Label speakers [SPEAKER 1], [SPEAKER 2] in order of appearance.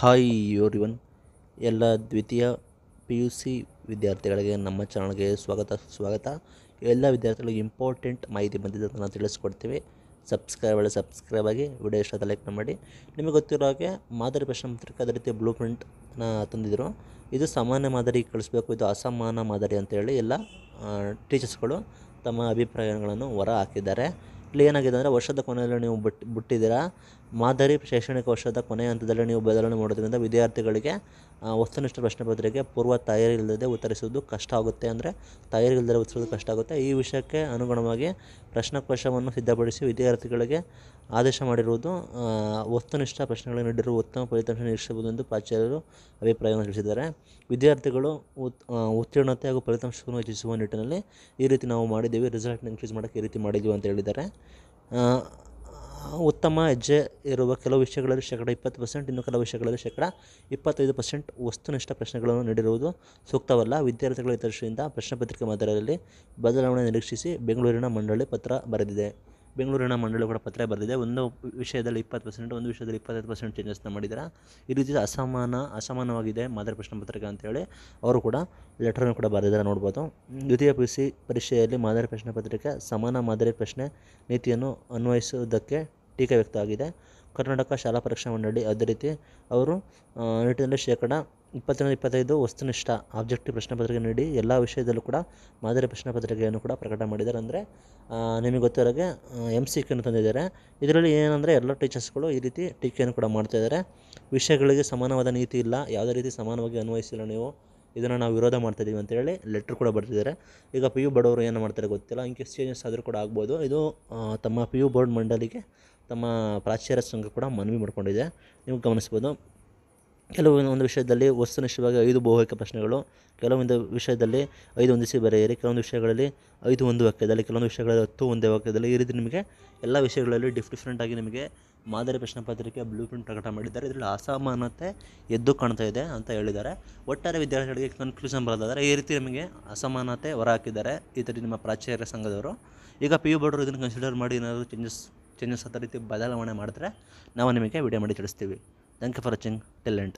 [SPEAKER 1] hi your ಎಲ್ಲ ದ್ವಿತೀಯ P U C ವಿದ್ಯಾರ್ಥಿಗಳಿಗೆ ನಮ್ಮ ಚಾನಲ್ಗೆ ಸ್ವಾಗತ ಸ್ವಾಗತ ಎಲ್ಲ ವಿದ್ಯಾರ್ಥಿಗಳಿಗೆ ಇಂಪಾರ್ಟೆಂಟ್ ಮಾಹಿತಿ ಬಂದಿದೆ ನಾವು ತಿಳಿಸ್ಕೊಡ್ತೀವಿ ಸಬ್ಸ್ಕ್ರೈಬ್ ಸಬ್ಸ್ಕ್ರೈಬ್ ಆಗಿ ವಿಡಿಯೋ ಇಷ್ಟ ಲೈಕ್ ಮಾಡಿ ನಿಮಗೆ ಗೊತ್ತಿರೋ ಹಾಗೆ ಮಾದರಿ ಪ್ರಶ್ನೆ ಪತ್ರಿಕೆ ಅದೇ ರೀತಿ ಬ್ಲೂ ಪ್ರಿಂಟ್ನ ತಂದಿದ್ದರು ಇದು ಸಾಮಾನ್ಯ ಮಾದರಿ ಕಳಿಸ್ಬೇಕು ಇದು ಅಸಮಾನ ಮಾದರಿ ಅಂತೇಳಿ ಎಲ್ಲ ಟೀಚರ್ಸ್ಗಳು ತಮ್ಮ ಅಭಿಪ್ರಾಯಗಳನ್ನು ಹೊರ ಹಾಕಿದ್ದಾರೆ ಇಲ್ಲಿ ಏನಾಗಿದೆ ಅಂದರೆ ವರ್ಷದ ಕೊನೆಯಲ್ಲಿ ನೀವು ಬಿಟ್ಟು ಬಿಟ್ಟಿದ್ದೀರಾ ಮಾದರಿ ಶೈಕ್ಷಣಿಕ ವರ್ಷದ ಕೊನೆಯ ಹಂತದಲ್ಲಿ ನೀವು ಬದಲಾವಣೆ ಮಾಡೋದ್ರಿಂದ ವಿದ್ಯಾರ್ಥಿಗಳಿಗೆ ವಸ್ತುನಿಷ್ಠ ಪ್ರಶ್ನೆ ಪತ್ರಿಕೆ ಪೂರ್ವ ತಯಾರಿ ಇಲ್ಲದೆ ಉತ್ತರಿಸುವುದು ಕಷ್ಟ ಆಗುತ್ತೆ ಅಂದರೆ ತಯಾರಿ ಇಲ್ಲದೆ ಉತ್ತರಿಸೋದು ಕಷ್ಟ ಆಗುತ್ತೆ ಈ ವಿಷಯಕ್ಕೆ ಅನುಗುಣವಾಗಿ ಪ್ರಶ್ನಕೋಶವನ್ನು ಸಿದ್ಧಪಡಿಸಿ ವಿದ್ಯಾರ್ಥಿಗಳಿಗೆ ಆದೇಶ ಮಾಡಿರುವುದು ವಸ್ತುನಿಷ್ಠ ಪ್ರಶ್ನೆಗಳನ್ನು ನೀಡಿರುವ ಉತ್ತಮ ಫಲಿತಾಂಶ ನಿರೀಕ್ಷಿಸಬಹುದು ಎಂದು ಪ್ರಾಚಾರ್ಯರು ಅಭಿಪ್ರಾಯವನ್ನು ತಿಳಿಸಿದ್ದಾರೆ ವಿದ್ಯಾರ್ಥಿಗಳು ಉತ್ ಉತ್ತೀರ್ಣತೆ ಹಾಗೂ ಫಲಿತಾಂಶವನ್ನು ಹೆಚ್ಚಿಸುವ ನಿಟ್ಟಿನಲ್ಲಿ ಈ ರೀತಿ ನಾವು ಮಾಡಿದ್ದೀವಿ ರಿಸಲ್ಟ್ನ ಇನ್ಕ್ರೀಸ್ ಮಾಡೋಕ್ಕೆ ಈ ರೀತಿ ಮಾಡಿದ್ದೀವಿ ಅಂತ ಹೇಳಿದ್ದಾರೆ ಉತ್ತಮ ಹೆಜ್ಜೆ ಇರುವ ಕೆಲವು ವಿಷಯಗಳಲ್ಲಿ ಶೇಕಡ ಇಪ್ಪತ್ತು ಪರ್ಸೆಂಟ್ ಇನ್ನು ಕೆಲವು ವಿಷಯಗಳಲ್ಲಿ ಶೇಕಡ ಇಪ್ಪತ್ತೈದು ಪರ್ಸೆಂಟ್ ವಸ್ತುನಿಷ್ಠ ಪ್ರಶ್ನೆಗಳನ್ನು ನೀಡಿರುವುದು ಸೂಕ್ತವಲ್ಲ ವಿದ್ಯಾರ್ಥಿಗಳ ಹಿತದೃಷ್ಟಿಯಿಂದ ಪ್ರಶ್ನೆ ಪತ್ರಿಕೆ ಮಾದರಿಯಲ್ಲಿ ಬದಲಾವಣೆ ನಿರೀಕ್ಷಿಸಿ ಬೆಂಗಳೂರಿನ ಮಂಡಳಿ ಪತ್ರ ಬರೆದಿದೆ ಬೆಂಗಳೂರಿನ ಮಂಡಳಿ ಕೂಡ ಪತ್ರ ಬರೆದಿದೆ ಒಂದು ವಿಷಯದಲ್ಲಿ ಇಪ್ಪತ್ತು ಪರ್ಸೆಂಟ್ ಒಂದು ವಿಷಯದಲ್ಲಿ ಇಪ್ಪತ್ತೈದು ಪರ್ಸೆಂಟ್ ಚೇಂಜಸ್ನ ಮಾಡಿದ್ದಾರೆ ಈ ರೀತಿ ಅಸಮಾನ ಅಸಮಾನವಾಗಿದೆ ಮಾದರಿ ಪ್ರಶ್ನೆ ಪತ್ರಿಕ ಅಂತೇಳಿ ಅವರು ಕೂಡ ಲೆಟರನ್ನು ಕೂಡ ಬರೆದಿದ್ದಾರೆ ನೋಡ್ಬೋದು ದ್ವಿತೀಯ ಪಿ ಸಿ ಪರೀಕ್ಷೆಯಲ್ಲಿ ಮಾದರಿ ಪ್ರಶ್ನೆ ಪತ್ರಿಕೆ ಸಮಾನ ಮಾದರಿ ಪ್ರಶ್ನೆ ನೀತಿಯನ್ನು ಅನ್ವಯಿಸುವುದಕ್ಕೆ ಟೀಕೆ ವ್ಯಕ್ತವಾಗಿದೆ ಕರ್ನಾಟಕ ಶಾಲಾ ಪರೀಕ್ಷಾ ಮಂಡಳಿ ಅದೇ ರೀತಿ ಅವರು ನಿಟ್ಟಿನಲ್ಲಿ ಶೇಕಡ ಇಪ್ಪತ್ತರಿಂದ ಇಪ್ಪತ್ತೈದು ವಸ್ತುನಿಷ್ಠ ಆಬ್ಜೆಕ್ಟಿವ್ ಪ್ರಶ್ನೆ ಪತ್ರಿಕೆ ನೀಡಿ ಎಲ್ಲ ವಿಷಯದಲ್ಲೂ ಕೂಡ ಮಾದರಿ ಪ್ರಶ್ನೆ ಪತ್ರಿಕೆಯನ್ನು ಕೂಡ ಪ್ರಕಟ ಮಾಡಿದ್ದಾರೆ ಅಂದರೆ ನಿಮಗೆ ಗೊತ್ತಿರೋಗೆ ಎಮ್ ಸಿ ಕ್ಯೂನ ತಂದಿದ್ದಾರೆ ಇದರಲ್ಲಿ ಏನಂದರೆ ಎಲ್ಲ ಟೀಚರ್ಸ್ಗಳು ಈ ರೀತಿ ಟೀಕೆಯನ್ನು ಕೂಡ ಮಾಡ್ತಾಯಿದ್ದಾರೆ ವಿಷಯಗಳಿಗೆ ಸಮಾನವಾದ ನೀತಿ ಇಲ್ಲ ಯಾವುದೇ ರೀತಿ ಸಮಾನವಾಗಿ ಅನ್ವಯಿಸಿಲ್ಲ ನೀವು ಇದನ್ನು ನಾವು ವಿರೋಧ ಮಾಡ್ತಾಯಿದ್ದೀವಿ ಅಂತೇಳಿ ಲೆಟ್ರ್ ಕೂಡ ಬರ್ತಿದ್ದಾರೆ ಈಗ ಪಿ ಯು ಬಡವರು ಏನು ಮಾಡ್ತಾರೆ ಗೊತ್ತಿಲ್ಲ ಇನ್ ಕೇಸ್ ಚೇಂಜಸ್ ಆದರೂ ಕೂಡ ಆಗ್ಬೋದು ಇದು ತಮ್ಮ ಪಿ ಯು ಬೋರ್ಡ್ ಮಂಡಳಿಗೆ ತಮ್ಮ ಪ್ರಾಚಾರ್ಯ ಸಂಘ ಕೂಡ ಮನವಿ ಮಾಡಿಕೊಂಡಿದೆ ನೀವು ಗಮನಿಸ್ಬೋದು ಕೆಲವೊಂದು ಒಂದು ವಿಷಯದಲ್ಲಿ ವಸ್ತುನಿಷ್ಠವಾಗಿ ಐದು ಬಹುವಾಕ್ಯ ಪ್ರಶ್ನೆಗಳು ಕೆಲವೊಂದು ವಿಷಯದಲ್ಲಿ ಐದು ಹೊಂದಿಸಿ ಬರೆಯಿರಿ ಕೆಲವೊಂದು ವಿಷಯಗಳಲ್ಲಿ ಐದು ಒಂದು ವಾಕ್ಯದಲ್ಲಿ ಕೆಲವೊಂದು ವಿಷಯಗಳಲ್ಲಿ ಹತ್ತು ಒಂದೇ ವಾಕ್ಯದಲ್ಲಿ ಈ ರೀತಿ ನಿಮಗೆ ಎಲ್ಲ ವಿಷಯಗಳಲ್ಲಿ ಡಿಫ್ ಡಿಫ್ರೆಂಟಾಗಿ ನಿಮಗೆ ಮಾದರಿ ಪ್ರಶ್ನೆ ಪತ್ರಿಕೆ ಬ್ಲೂ ಪ್ರಿಂಟ್ ಪ್ರಕಟ ಮಾಡಿದ್ದಾರೆ ಇದರಲ್ಲಿ ಅಸಮಾನತೆ ಎದ್ದು ಕಾಣ್ತಾ ಇದೆ ಅಂತ ಹೇಳಿದ್ದಾರೆ ಒಟ್ಟಾರೆ ವಿದ್ಯಾರ್ಥಿಗಳಿಗೆ ಕನ್ಕ್ಲೂಷನ್ ಬರೋದಾದರೆ ಈ ರೀತಿ ನಿಮಗೆ ಅಸಮಾನತೆ ಹೊರಹಾಕಿದ್ದಾರೆ ಈ ರೀತಿ ನಿಮ್ಮ ಪ್ರಾಚಾರ್ಯ ಸಂಘದವರು ಈಗ ಪಿ ಯು ಬೋರ್ಡರು ಇದನ್ನು ಕನ್ಸಿಡರ್ ಮಾಡಿ ಏನಾದರೂ ಚೇಂಜಸ್ ಚೇಂಜಸ್ ಅದೇ ರೀತಿ ಬದಲಾವಣೆ ಮಾಡಿದ್ರೆ ನಾವು ನಿಮಗೆ ವಿಡಿಯೋ ಮಾಡಿ ತಿಳಿಸ್ತೀವಿ thank you for watching talent